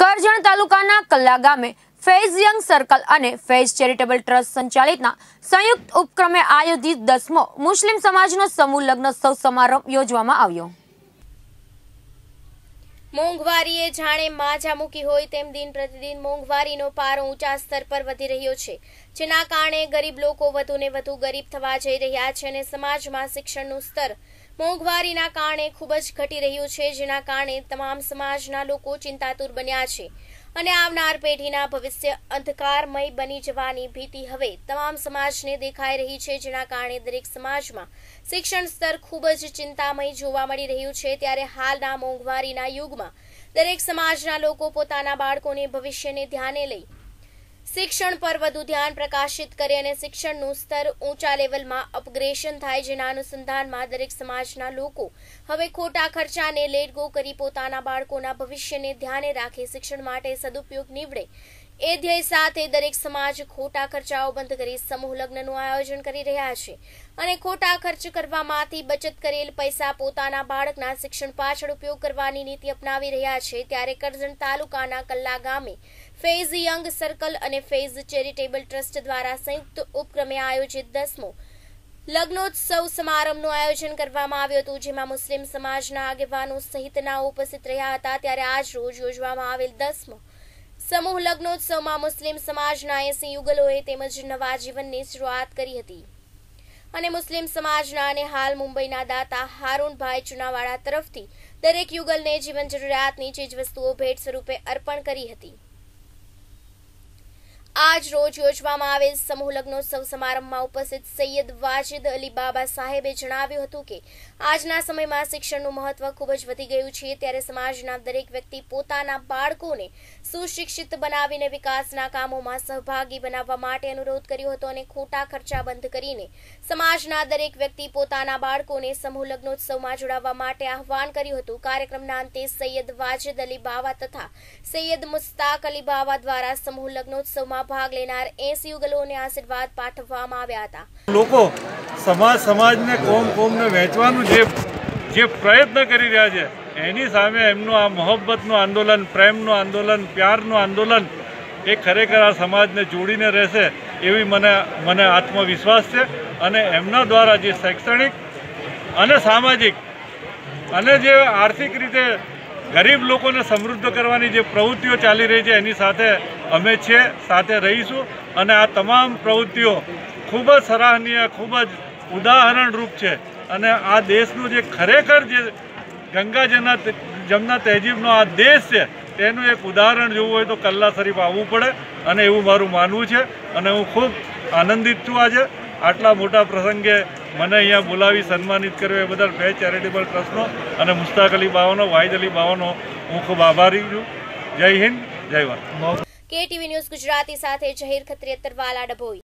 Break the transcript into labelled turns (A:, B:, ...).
A: કરજણ તાલુકાના કલ્લા ગામે Faiz Young Circle અને ફેઝ ચેરિટેબલ ટ્રસ્ટ સંચાલિતના સંયુક્ત ઉપક્રમે આયોજિત દસમો મુસ્લિમ સમાજનો સમૂહ લગ્નોત્સવ સમારંભ યોજવામાં આવ્યો મોંઘવારીએ જાણે માજા મૂકી હોય તેમ દિન પ્રતિદિન મોંઘવારીનો પારો ઊંચા સ્તર પર વધી રહ્યો છે જેના કારણે ગરીબ લોકો વધુને વધુ ગરીબ થવા જઈ રહ્યા છે અને સમાજમાં શિક્ષણનું સ્તર મોંઘવારીના કારણે ખૂબ જ ઘટી રહ્યું છે જેના કારણે તમામ સમાજના લોકો ચિંતાતુર બન્યા છે અને આવનાર પેઢીના ભવિષ્ય અંધકારમય બની જવાની ભીતિ હવે તમામ સમાજને દેખાઈ રહી છે જેના કારણે દરેક સમાજમાં શિક્ષણ સ્તર ખૂબ જ ચિંતામય જોવા મળી રહ્યું છે ત્યારે હાલના મોંઘવારીના યુગમાં દરેક સમાજના લોકો પોતાના બાળકોને ભવિષ્યને ધ્યાને લઈ શિક્ષણ પર વધુ ધ્યાન પ્રકાશિત કરી અને શિક્ષણનું સ્તર ઊંચા લેવલમાં અપગ્રેશન થાય જેના અનુસંધાનમાં દરેક સમાજના લોકો હવે ખોટા ખર્ચાને લેટ ગો કરી પોતાના બાળકોના ભવિષ્યને ધ્યાને રાખી શિક્ષણ માટે સદુપયોગ નીવડે એ ધ્યેય સાથે દરેક સમાજ ખોટા ખર્ચાઓ બંધ કરી સમૂહ લગ્નનું આયોજન કરી રહ્યા છે અને ખોટા ખર્ચ કરવામાંથી બચત કરેલ પૈસા પોતાના બાળકના શિક્ષણ પાછળ ઉપયોગ કરવાની નીતિ અપનાવી રહ્યા છે ત્યારે કરજણ તાલુકાના કલ્લા ગામે ફેઝ યંગ સર્કલ અને ફેઝ ચેરિટેબલ ટ્રસ્ટ દ્વારા સંયુક્ત ઉપક્રમે આયોજિત દસમો લગ્નોત્સવ સમારંભનું આયોજન કરવામાં આવ્યું હતું જેમાં મુસ્લિમ સમાજના આગેવાનો સહિતના ઉપસ્થિત રહ્યા હતા ત્યારે આજ રોજ યોજવામાં આવેલ દસમો સમૂહ લગ્નોત્સવમાં મુસ્લિમ સમાજના એસી યુગલોએ તેમજ નવા જીવનની શરૂઆત કરી હતી અને મુસ્લિમ સમાજના અને હાલ મુંબઈના દાતા હારૂનભાઈ ચુનાવાડા તરફથી દરેક યુગલને જીવન જરૂરિયાતની ચીજવસ્તુઓ ભેટ સ્વરૂપે અર્પણ કરી હતી આજ રોજ યોજવામાં આવેલ સમૂહ લગ્નોત્સવ સમારંભમાં ઉપસ્થિત સૈયદ વાજિદ અલી બાબા સાહેબે જણાવ્યું હતું કે આજના સમયમાં શિક્ષણનું મહત્વ ખૂબ જ વધી ગયું છે ત્યારે સમાજના દરેક વ્યક્તિ પોતાના બાળકોને સુશિક્ષિત બનાવીને વિકાસના કામોમાં સહભાગી બનાવવા માટે અનુરોધ કર્યો હતો અને ખોટા ખર્ચા બંધ કરીને સમાજના દરેક વ્યક્તિ પોતાના બાળકોને સમૂહ લગ્નોત્સવમાં જોડાવવા માટે આહવાન કર્યું હતું કાર્યક્રમના અંતે સૈયદ વાજિદ અલી બાવા તથા સૈયદ મુસ્તાક અલી બાવા દ્વારા સમૂહ લગ્નોત્સવમાં કાર્યક્રમમાં ભાગ લેનાર એસી યુગલોને આશીર્વાદ પાઠવવામાં આવ્યા હતા
B: લોકો સમાજ સમાજને કોમ કોમને વહેંચવાનું જે જે પ્રયત્ન કરી રહ્યા છે એની સામે એમનું આ મોહબ્બતનું આંદોલન પ્રેમનું આંદોલન પ્યારનું આંદોલન એ ખરેખર આ સમાજને જોડીને રહેશે એવી મને મને આત્મવિશ્વાસ છે અને એમના દ્વારા જે શૈક્ષણિક અને સામાજિક અને જે આર્થિક રીતે ગરીબ લોકોને સમૃદ્ધ કરવાની જે પ્રવૃત્તિઓ ચાલી રહી છે એની સાથે અમે છીએ સાથે રહીશું અને આ તમામ પ્રવૃત્તિઓ ખૂબ જ સરાહનીય ખૂબ જ ઉદાહરણરૂપ છે અને આ દેશનું જે ખરેખર જે ગંગાજના જમના તહેજીબનો આ દેશ છે તેનું એક ઉદાહરણ જોવું હોય તો કલ્લા શરીફ આવવું પડે અને એવું મારું માનવું છે અને હું ખૂબ આનંદિત છું આજે આટલા મોટા પ્રસંગે મને અહીંયા બોલાવી સન્માનિત કર્યો એ બદલ બે ચેરિટેબલ ટ્રસ્ટનો અને મુસ્તાક અલી બાવાનો વાહિદ અલી બાવાનો હું ખૂબ આભારી છું જય હિન્દ જય ભારત
A: કેટીવી ન્યૂઝ ગુજરાતી સાથે જહીર ખત્રી અતરવાલા ડભોઈ